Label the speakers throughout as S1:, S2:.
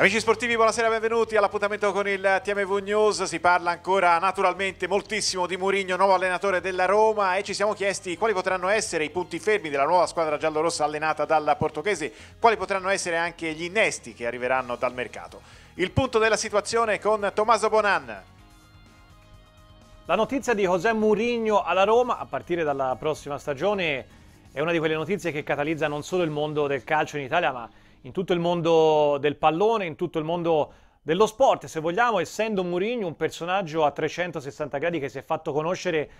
S1: Amici sportivi, buonasera, benvenuti all'appuntamento con il TMV News. Si parla ancora naturalmente moltissimo di Murigno, nuovo allenatore della Roma e ci siamo chiesti quali potranno essere i punti fermi della nuova squadra giallorossa allenata dal portoghese, quali potranno essere anche gli innesti che arriveranno dal mercato. Il punto della situazione con Tommaso Bonan. La notizia di José Murigno alla Roma a partire
S2: dalla prossima stagione è una di quelle notizie che catalizza non solo il mondo del calcio in Italia, ma in tutto il mondo del pallone, in tutto il mondo dello sport, se vogliamo, essendo Mourinho un personaggio a 360 gradi che si è fatto conoscere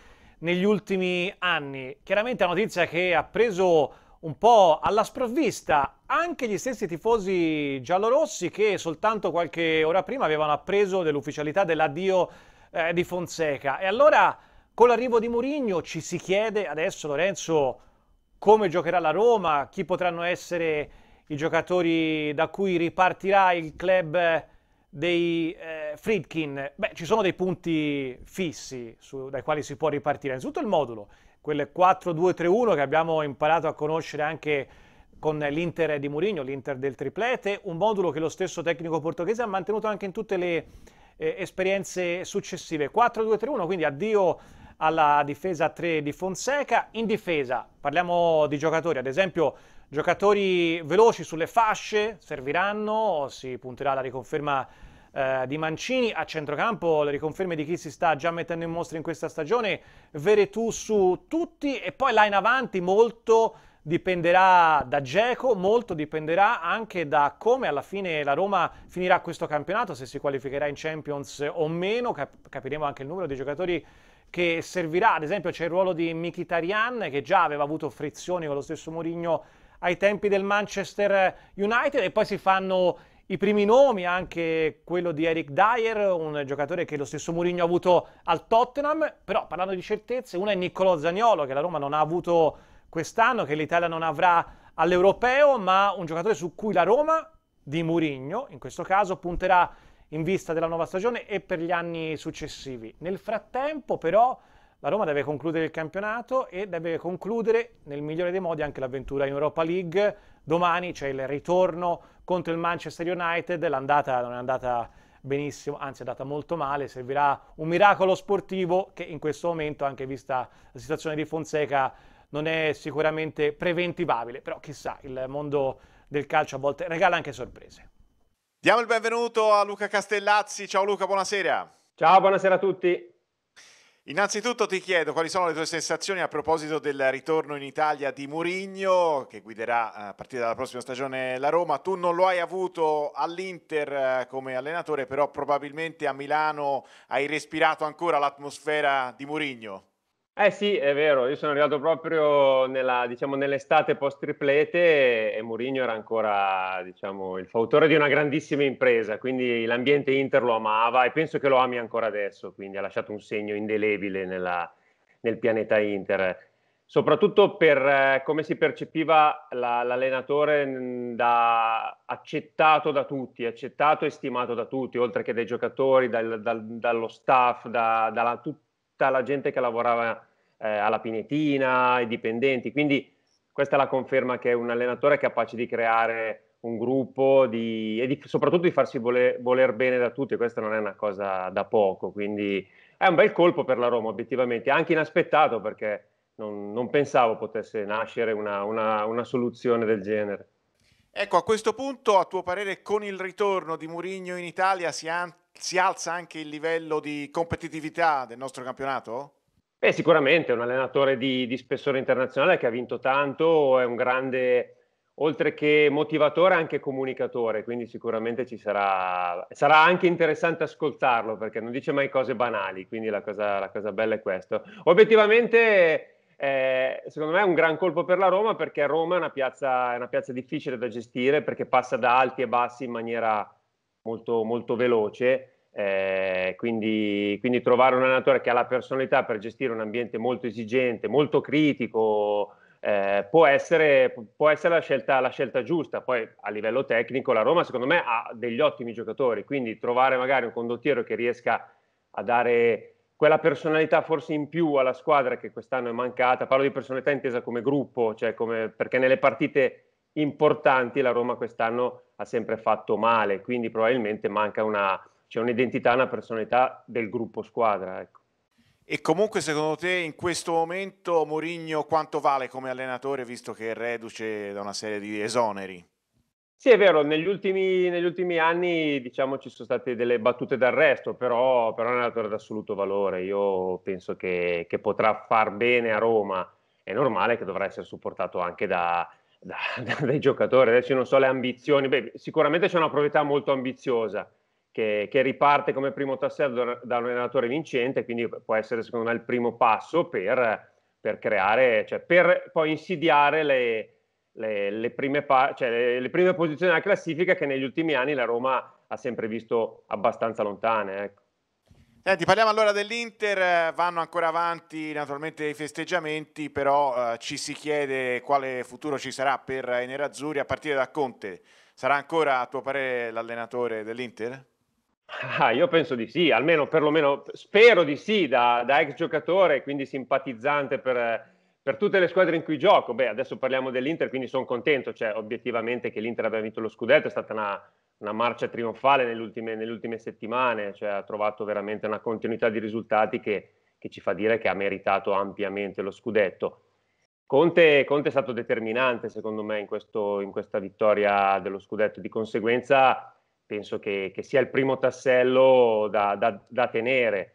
S2: negli ultimi anni. Chiaramente la notizia che ha preso un po' alla sprovvista anche gli stessi tifosi giallorossi che soltanto qualche ora prima avevano appreso dell'ufficialità dell'addio eh, di Fonseca. E allora con l'arrivo di Mourinho ci si chiede adesso Lorenzo come giocherà la Roma, chi potranno essere i giocatori da cui ripartirà il club dei eh, Friedkin? Beh, ci sono dei punti fissi su, dai quali si può ripartire. Innanzitutto il modulo, quel 4-2-3-1 che abbiamo imparato a conoscere anche con l'Inter di Mourinho, l'Inter del triplete, un modulo che lo stesso tecnico portoghese ha mantenuto anche in tutte le eh, esperienze successive. 4-2-3-1, quindi addio alla difesa 3 di Fonseca. In difesa, parliamo di giocatori, ad esempio Giocatori veloci sulle fasce serviranno, si punterà alla riconferma eh, di Mancini a centrocampo, le riconferme di chi si sta già mettendo in mostra in questa stagione, vere tu su tutti e poi là in avanti molto dipenderà da Geco, molto dipenderà anche da come alla fine la Roma finirà questo campionato, se si qualificherà in Champions o meno, cap capiremo anche il numero di giocatori che servirà, ad esempio c'è il ruolo di Mkhitaryan che già aveva avuto frizioni con lo stesso Mourinho ai tempi del Manchester United e poi si fanno i primi nomi, anche quello di Eric Dyer, un giocatore che lo stesso Mourinho ha avuto al Tottenham, però parlando di certezze, una è Niccolo Zagnolo che la Roma non ha avuto quest'anno, che l'Italia non avrà all'Europeo, ma un giocatore su cui la Roma di Mourinho, in questo caso, punterà in vista della nuova stagione e per gli anni successivi. Nel frattempo, però, la Roma deve concludere il campionato e deve concludere nel migliore dei modi anche l'avventura in Europa League. Domani c'è il ritorno contro il Manchester United, l'andata non è andata benissimo, anzi è andata molto male, servirà un miracolo sportivo che in questo momento, anche vista la situazione di Fonseca, non è sicuramente preventivabile, però chissà, il mondo del calcio a
S1: volte regala anche sorprese. Diamo il benvenuto a Luca Castellazzi, ciao Luca, buonasera. Ciao, buonasera a tutti. Innanzitutto ti chiedo quali sono le tue sensazioni a proposito del ritorno in Italia di Murigno che guiderà eh, a partire dalla prossima stagione la Roma. Tu non lo hai avuto all'Inter eh, come allenatore, però probabilmente a Milano hai respirato ancora l'atmosfera di Murigno.
S3: Eh sì, è vero, io sono arrivato proprio nella, diciamo, nell'estate post triplete e Mourinho era ancora diciamo, il fautore di una grandissima impresa, quindi l'ambiente Inter lo amava e penso che lo ami ancora adesso, quindi ha lasciato un segno indelebile nella, nel pianeta Inter, soprattutto per eh, come si percepiva la, l'allenatore da, accettato da tutti, accettato e stimato da tutti, oltre che dai giocatori, dal, dal, dallo staff, da, dalla, tutta la gente che lavorava eh, alla Pinetina, ai dipendenti. Quindi questa è la conferma che è un allenatore capace di creare un gruppo di, e di, soprattutto di farsi voler, voler bene da tutti. Questa non è una cosa da poco, quindi è un bel colpo per la Roma, obiettivamente, anche inaspettato perché non, non pensavo potesse nascere una, una, una soluzione del genere. Ecco, a
S1: questo punto, a tuo parere, con il ritorno di Mourinho in Italia si, an- si, alza anche il livello di competitività del nostro campionato?
S3: Beh, sicuramente è un allenatore di, di, spessore internazionale che ha vinto tanto, è un grande, oltre che motivatore, anche comunicatore, quindi sicuramente ci sarà, sarà anche interessante ascoltarlo perché non dice mai cose banali, quindi la cosa, la cosa bella è questo. Obiettivamente, eh, secondo me è un gran colpo per la Roma perché Roma è una, piazza, è una piazza difficile da gestire perché passa da alti e bassi in maniera molto, molto veloce eh, quindi, quindi, trovare un allenatore che ha la personalità per gestire un ambiente molto esigente, molto critico, eh, può, essere, può essere la, scelta, la scelta giusta. Poi a livello tecnico la Roma secondo me ha degli ottimi giocatori, quindi trovare magari un condottiero che riesca a dare quella personalità forse in più alla squadra che quest'anno è mancata. Parlo di personalità intesa come gruppo, cioè come, perché nelle partite importanti la Roma quest'anno ha sempre fatto male, quindi probabilmente manca una c'è un'identità, una personalità del gruppo squadra. Ecco.
S1: E comunque secondo te in questo momento Mourinho quanto vale come allenatore visto che è reduce da una serie di esoneri?
S3: Sì, è vero, negli ultimi, negli ultimi anni diciamo, ci sono state delle battute d'arresto, però, però è un allenatore d'assoluto valore. Io penso che, che, potrà far bene a Roma. È normale che dovrà essere supportato anche da, da, da, dai giocatori. Adesso non so le ambizioni, Beh, sicuramente c'è una proprietà molto ambiziosa che, che riparte come primo tassello da un allenatore vincente, quindi può essere secondo me il primo passo per, per creare, cioè per poi insidiare le, le, le, prime pa- cioè le, le, prime posizioni della classifica che negli ultimi anni la Roma ha sempre visto abbastanza lontane. Ecco. Senti, parliamo allora dell'Inter, vanno ancora avanti naturalmente i festeggiamenti,
S1: però eh, ci si chiede quale futuro ci sarà per i Nerazzurri a partire da Conte.
S3: Sarà ancora a tuo parere l'allenatore dell'Inter? Ah, io penso di sì, almeno perlomeno spero di sì da, da ex giocatore, quindi simpatizzante per, per, tutte le squadre in cui gioco. Beh, adesso parliamo dell'Inter, quindi sono contento, cioè obiettivamente che l'Inter abbia vinto lo scudetto è stata una, una marcia trionfale nelle ultime, nelle ultime settimane, cioè, ha trovato veramente una continuità di risultati che, che, ci fa dire che ha meritato ampiamente lo scudetto. Conte, Conte è stato determinante secondo me in, questo, in questa vittoria dello scudetto, di conseguenza penso che, che sia il primo tassello da, da, da, tenere.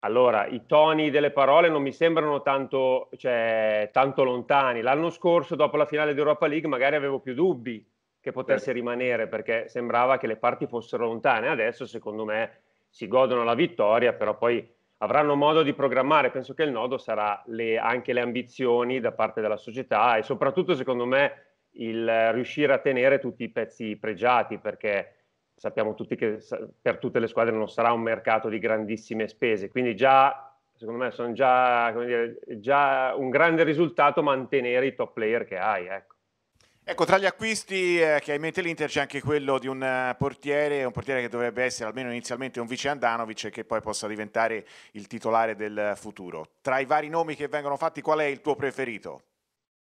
S3: Allora, i toni delle parole non mi sembrano tanto, cioè, tanto lontani. L'anno scorso, dopo la finale di Europa League, magari avevo più dubbi che potesse certo. rimanere perché sembrava che le parti fossero lontane. Adesso, secondo me, si godono la vittoria, però poi avranno modo di programmare. Penso che il nodo sarà le, anche le ambizioni da parte della società e soprattutto, secondo me, il riuscire a tenere tutti i pezzi pregiati perché sappiamo tutti che per tutte le squadre non sarà un mercato di grandissime spese, quindi già, secondo me, sono già, dire, già un grande risultato mantenere i top player che hai. Ecco. Ecco, tra gli acquisti eh, che ha in mente
S1: l'Inter c'è anche quello di un eh, portiere, un portiere che dovrebbe essere almeno inizialmente un vice Andanovic e che poi possa diventare il titolare del futuro. Tra i vari nomi che vengono fatti, qual è il tuo
S3: preferito?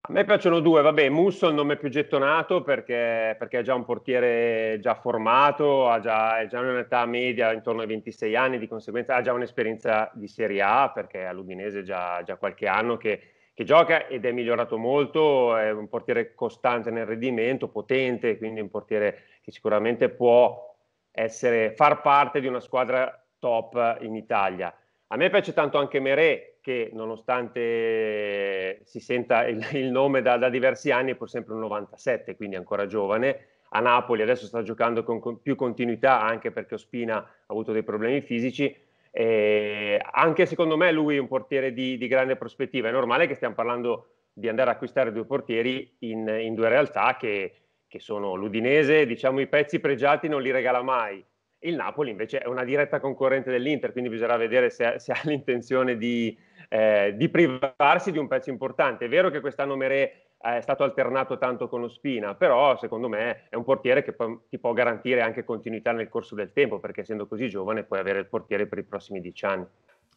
S3: A me piacciono due, vabbè, Musso non mi è più gettonato perché, perché, è già un portiere già formato, ha già, è già un'età media intorno ai 26 anni, di conseguenza ha già un'esperienza di Serie A perché è all'Udinese già, già qualche anno che, che, gioca ed è migliorato molto, è un portiere costante nel rendimento, potente, quindi un portiere che sicuramente può essere, far parte di una squadra top in Italia. A me piace tanto anche Meré, che nonostante si senta il, il nome da, da, diversi anni è pur sempre un 97, quindi ancora giovane. A Napoli adesso sta giocando con, con più continuità anche perché Ospina ha avuto dei problemi fisici. E anche secondo me lui è un portiere di, di grande prospettiva. È normale che stiamo parlando di andare a acquistare due portieri in, in due realtà che, che, sono l'Udinese, diciamo i pezzi pregiati non li regala mai. Il Napoli invece è una diretta concorrente dell'Inter, quindi bisognerà vedere se, se ha l'intenzione di, eh, di privarsi di un pezzo importante. È vero che quest'anno Meré eh, è stato alternato tanto con Ospina, però secondo me è un portiere che ti può garantire anche continuità nel corso del tempo, perché essendo così giovane puoi avere il portiere per i prossimi dieci anni.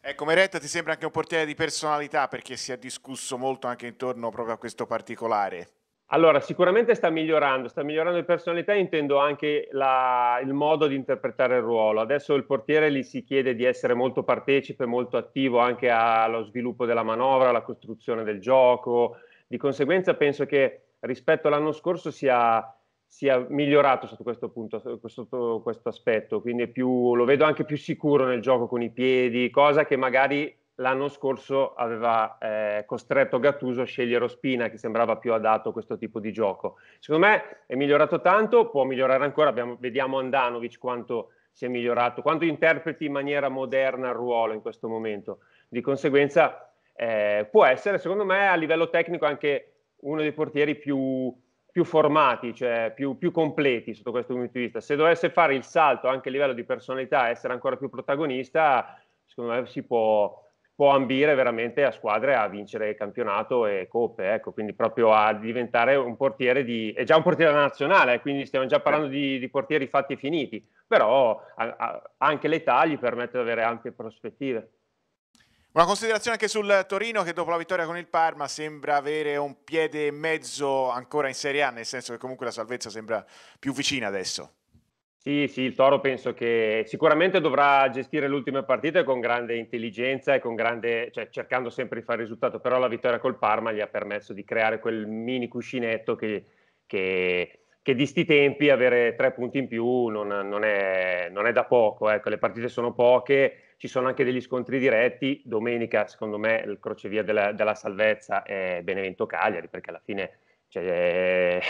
S3: Ecco, Meretta ti sembra anche un portiere di personalità perché si è discusso molto
S1: anche intorno proprio a questo particolare.
S3: Allora, sicuramente sta migliorando, sta migliorando le personalità, intendo anche la, il modo di interpretare il ruolo. Adesso il portiere gli si chiede di essere molto partecipe, molto attivo anche allo sviluppo della manovra, alla costruzione del gioco. Di conseguenza penso che rispetto all'anno scorso sia, sia migliorato sotto questo, punto, sotto questo aspetto, quindi più, lo vedo anche più sicuro nel gioco con i piedi, cosa che magari l'anno scorso aveva eh, costretto Gattuso a scegliere Ospina che sembrava più adatto a questo tipo di gioco. Secondo me è migliorato tanto, può migliorare ancora, abbiamo, vediamo Andanovic quanto si è migliorato, quanto interpreti in maniera moderna il ruolo in questo momento. Di conseguenza eh, può essere, secondo me, a livello tecnico anche uno dei portieri più, più formati, cioè più, più, completi sotto questo punto di vista. Se dovesse fare il salto anche a livello di personalità, essere ancora più protagonista, secondo me si può, può ambire veramente a squadre a vincere campionato e coppe, ecco, quindi proprio a diventare un portiere di... è già un portiere nazionale, quindi stiamo già parlando di, di portieri fatti e finiti, però a, a, anche l'età gli permette di avere ampie prospettive.
S1: Una considerazione anche sul Torino che dopo la vittoria con il Parma sembra avere un piede e mezzo ancora in Serie A, nel senso che comunque la salvezza sembra più
S3: vicina adesso. Sì, sì, il Toro penso che sicuramente dovrà gestire le ultime partite con grande intelligenza e con grande, cioè, cercando sempre di fare risultato, però la vittoria col Parma gli ha permesso di creare quel mini cuscinetto che, che, che di sti tempi avere tre punti in più non, non, è, non è, da poco, ecco. le partite sono poche, ci sono anche degli scontri diretti, domenica secondo me il crocevia della, della salvezza è Benevento Cagliari perché alla fine cioè, è,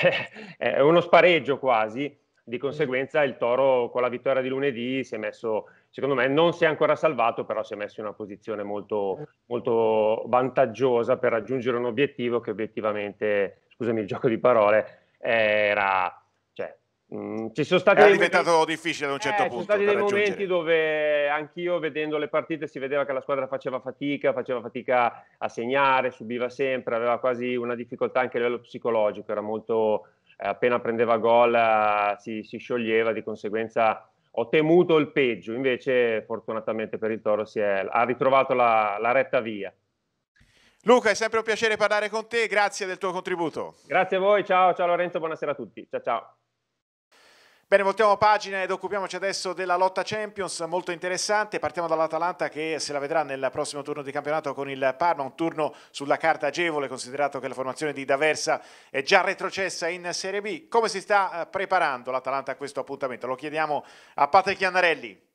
S3: è uno spareggio quasi di mm. conseguenza il Toro con la vittoria di lunedì si è messo, secondo me non si è ancora salvato, però si è messo in una posizione molto, molto vantaggiosa per raggiungere un obiettivo che obiettivamente, scusami il gioco di parole, era... Cioè, mm, ci sono stati è diventato momenti, difficile ad un eh, certo eh, punto. Ci sono stati dei momenti dove anch'io vedendo le partite si vedeva che la squadra faceva fatica, faceva fatica a segnare, subiva sempre, aveva quasi una difficoltà anche a livello psicologico, era molto eh, appena prendeva gol eh, si, si, scioglieva, di conseguenza ho temuto il peggio, invece fortunatamente per il Toro è, ha ritrovato la, la retta via. Luca, è sempre un piacere parlare con te, grazie del tuo contributo. Grazie a voi, ciao, ciao Lorenzo, buonasera a tutti, ciao ciao.
S1: Bene, voltiamo pagina ed occupiamoci adesso della lotta Champions, molto interessante. Partiamo dall'Atalanta che se la vedrà nel prossimo turno di campionato con il Parma, un turno sulla carta agevole, considerato che la formazione di Daversa è già retrocessa in Serie B. Come si sta eh, preparando l'Atalanta a questo appuntamento? Lo chiediamo a Patrick Chiannarelli.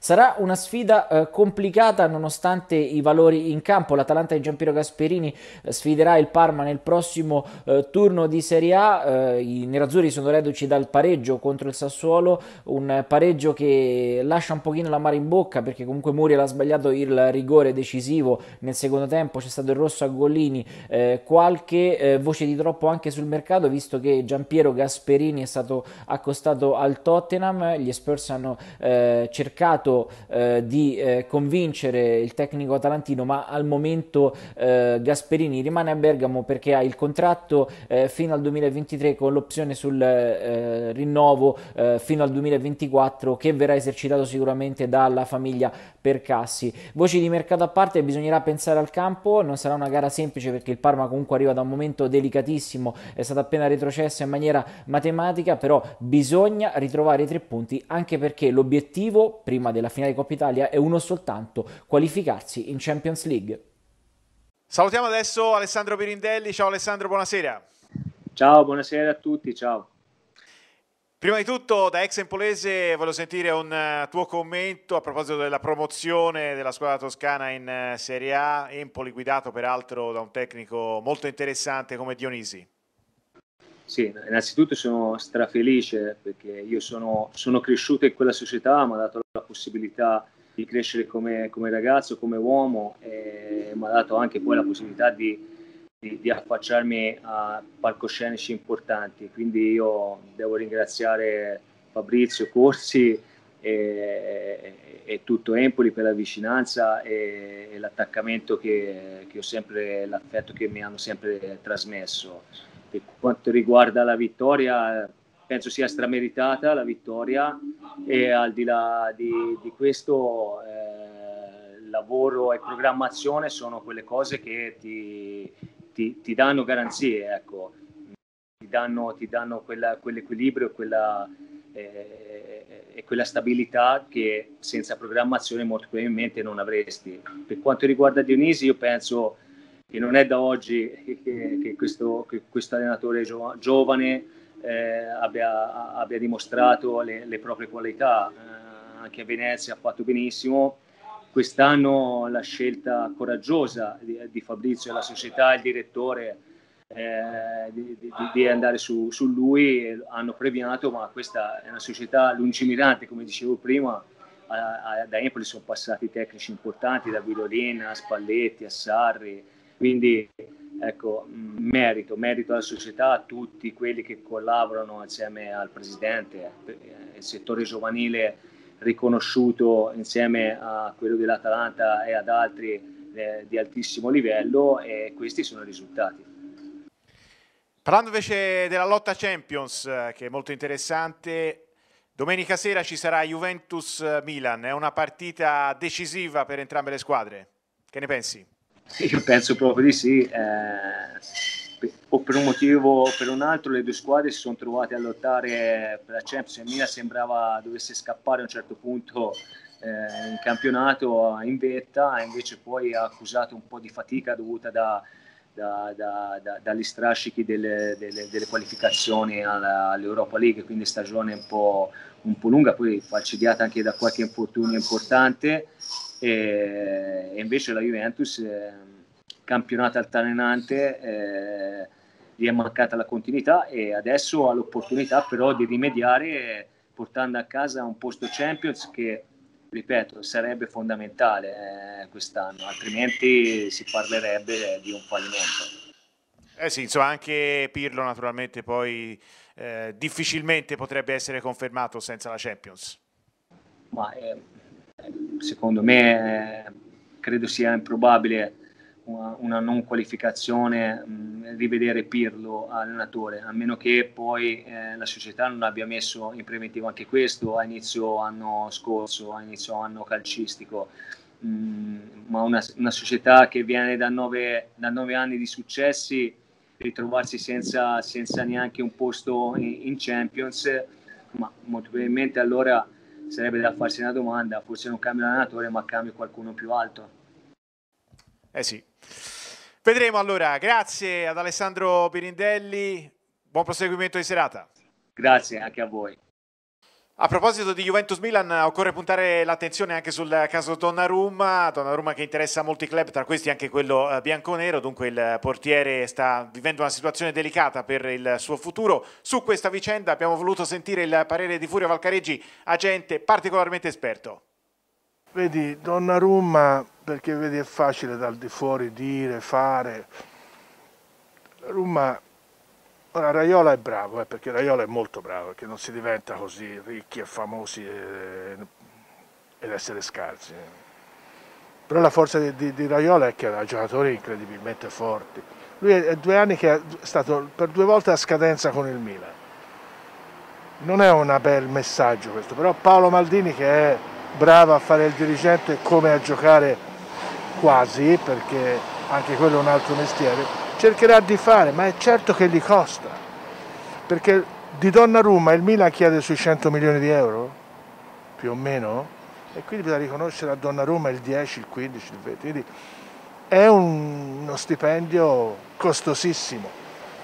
S4: Sarà una sfida eh, complicata nonostante i valori in campo. L'Atalanta di Giampiero Gasperini eh, sfiderà il Parma nel prossimo eh, turno di Serie A. Eh, I nerazzurri sono reduci dal pareggio contro il Sassuolo, un pareggio che lascia un pochino la mare in bocca perché comunque Muriel ha sbagliato il rigore decisivo nel secondo tempo, c'è stato il rosso a Gollini, eh, qualche eh, voce di troppo anche sul mercato visto che Giampiero Gasperini è stato accostato al Tottenham, gli Spurs hanno cercato cercato eh, di eh, convincere il tecnico atalantino, ma al momento eh, Gasperini rimane a Bergamo perché ha il contratto eh, fino al 2023 con l'opzione sul rinnovo fino al 2024 che verrà esercitato sicuramente dalla famiglia Percassi. Voci di mercato a parte, bisognerà pensare al campo, non sarà una gara semplice perché il Parma comunque arriva da un momento delicatissimo, è stata appena retrocessa in maniera matematica, però bisogna ritrovare i tre punti anche perché l'obiettivo prima della finale Coppa Italia e uno soltanto qualificarsi in Champions League.
S1: Salutiamo adesso Alessandro Pirindelli, ciao Alessandro, buonasera.
S5: Ciao, buonasera a tutti, ciao.
S1: Prima di tutto, da ex Empolese, voglio sentire un eh, tuo commento a proposito della promozione della squadra toscana in eh, Serie A, Empoli guidato peraltro da un tecnico molto interessante come Dionisi.
S5: Sì, innanzitutto sono strafelice perché io sono, sono cresciuto in quella società, mi ha dato la possibilità di crescere come, come ragazzo, come uomo e mi ha dato anche poi la possibilità di, di, di, affacciarmi a palcoscenici importanti. Quindi io devo ringraziare Fabrizio Corsi e, e tutto Empoli per la vicinanza e, e l'attaccamento che, che ho sempre, l'affetto che mi hanno sempre trasmesso. Per quanto riguarda la vittoria, penso sia strameritata la vittoria e al di là di, di questo eh, lavoro e programmazione sono quelle cose che ti, ti, ti danno garanzie, ecco. ti danno, ti danno quella, quell'equilibrio quella, eh, eh e quella stabilità che senza programmazione molto probabilmente non avresti. Per quanto riguarda Dionisi, io penso e non è da oggi che, che questo, che questo allenatore gio, giovane eh, abbia, abbia, dimostrato le, le proprie qualità. Eh, anche a Venezia ha fatto benissimo. Quest'anno la scelta coraggiosa di, di Fabrizio e la società, il direttore, eh, di, di, di, andare su, su lui eh, hanno premiato, ma questa è una società lungimirante, come dicevo prima. da Empoli sono passati tecnici importanti, da Guidolin a Spalletti, a Sarri, quindi ecco, mm, merito, merito alla società, a tutti quelli che collaborano insieme al Presidente, eh, il settore giovanile riconosciuto insieme a quello dell'Atalanta e ad altri eh, di altissimo livello e questi sono i risultati.
S1: Parlando invece della lotta Champions, eh, che è molto interessante, domenica sera ci sarà Juventus-Milan, è una partita decisiva per entrambe le squadre. Che ne pensi?
S5: Io penso proprio di sì. Eh, o per un motivo o per un altro le due squadre si sono trovate a lottare per la Champions. Il Milan sembrava dovesse scappare a un certo punto eh, in campionato in vetta, invece poi ha accusato un po' di fatica dovuta da, da, da, dagli strascichi delle, delle, delle qualificazioni alla, all'Europa League, quindi stagione un po', un po' lunga, poi falcidiata anche da qualche infortunio importante e, e invece la Juventus, eh, campionato altalenante, eh, gli è mancata la continuità e adesso ha l'opportunità però di rimediare eh, portando a casa un posto Champions che ripeto, sarebbe fondamentale eh, quest'anno, altrimenti si parlerebbe di un fallimento.
S1: Eh sì, insomma, anche Pirlo naturalmente poi eh, difficilmente potrebbe essere confermato senza la Champions.
S5: Ma eh, secondo me eh, credo sia improbabile una, una non qualificazione, mh, rivedere Pirlo allenatore, a meno che poi eh, la società non abbia messo in preventivo anche questo a inizio anno scorso, a inizio anno calcistico. Mh, ma una, una, società che viene da nove, da nove anni di successi, ritrovarsi senza, senza neanche un posto in, in Champions, ma molto probabilmente allora sarebbe da farsi una domanda, forse non cambio l'allenatore ma cambio qualcuno più alto. Eh sì. Vedremo allora,
S1: grazie ad Alessandro Pirindelli, buon proseguimento di serata.
S5: Grazie anche a voi.
S1: A proposito di Juventus Milan, occorre puntare l'attenzione anche sul caso Donnarumma, Donnarumma che interessa molti club, tra questi anche quello eh, bianconero, dunque il portiere sta vivendo una situazione delicata per il suo futuro. Su questa vicenda abbiamo voluto sentire il parere di Furio Valcareggi, agente particolarmente esperto.
S6: Vedi, Donnarumma, perché vedi è facile dal di fuori dire, fare. Donnarumma Ora Raiola è bravo, eh, perché Raiola è molto bravo, perché non si diventa così ricchi e famosi eh, ed essere scarsi. Però la forza di, di, di, Raiola è che ha giocatori incredibilmente forti. Lui è, è due anni che è stato per due volte a scadenza con il Milan. Non è un bel messaggio questo, però Paolo Maldini che è bravo a fare il dirigente come a giocare quasi, perché anche quello è un altro mestiere, cercherà di fare, ma è certo che gli costa. Perché di Donnarumma il Milan chiede sui 100 milioni di euro, più o meno, e quindi bisogna riconoscere a Donnarumma il 10, il 15, il 20. Quindi è un, uno stipendio costosissimo,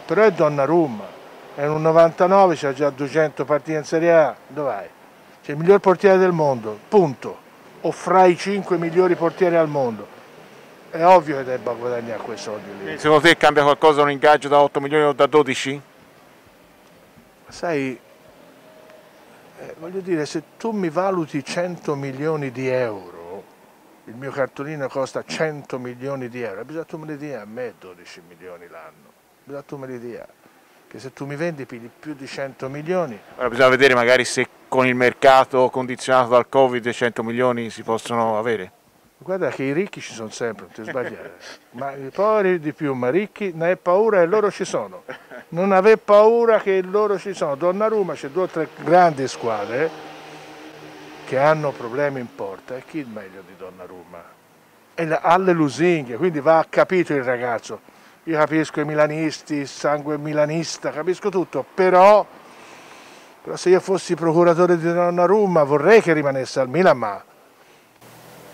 S6: però è Donnarumma, è un 99, c'ha già 200 partite in Serie A, dov'è? C'è il miglior portiere del mondo, punto, o fra i 5 migliori portieri al mondo. È ovvio che debba guadagnare quei soldi lì. Secondo te cambia
S1: qualcosa un ingaggio da 8 milioni o da 12? sai,
S6: eh, voglio dire, se tu mi valuti 100 milioni di euro, il mio cartolino costa 100 milioni di euro, bisogna tu me li dia a me 12 milioni l'anno, bisogna tu me li dia, che se tu mi vendi pigli più di 100 milioni. Allora, bisogna vedere
S1: magari se con il mercato condizionato dal Covid 100 milioni si possono avere.
S6: Guarda che i ricchi ci sono sempre, non ti sbagliare, ma i poveri di più, ma ricchi ne hai paura e loro ci sono non aver paura che loro ci sono. Donnarumma c'è due o tre grandi squadre che hanno problemi in porta e chi è meglio di Donnarumma? E la, alle lusinghe, quindi va capito il ragazzo. Io capisco i milanisti, il sangue milanista, capisco tutto, però, però se io fossi procuratore di Donnarumma vorrei che rimanesse al Milan, ma,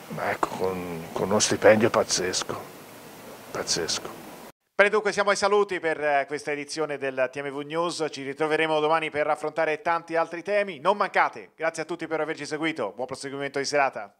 S6: ma ecco, con, con uno stipendio pazzesco, pazzesco. Bene, dunque
S1: siamo ai saluti per eh, questa edizione del TMV News, ci ritroveremo domani per affrontare tanti altri temi, non mancate, grazie a tutti per averci seguito, buon proseguimento di serata.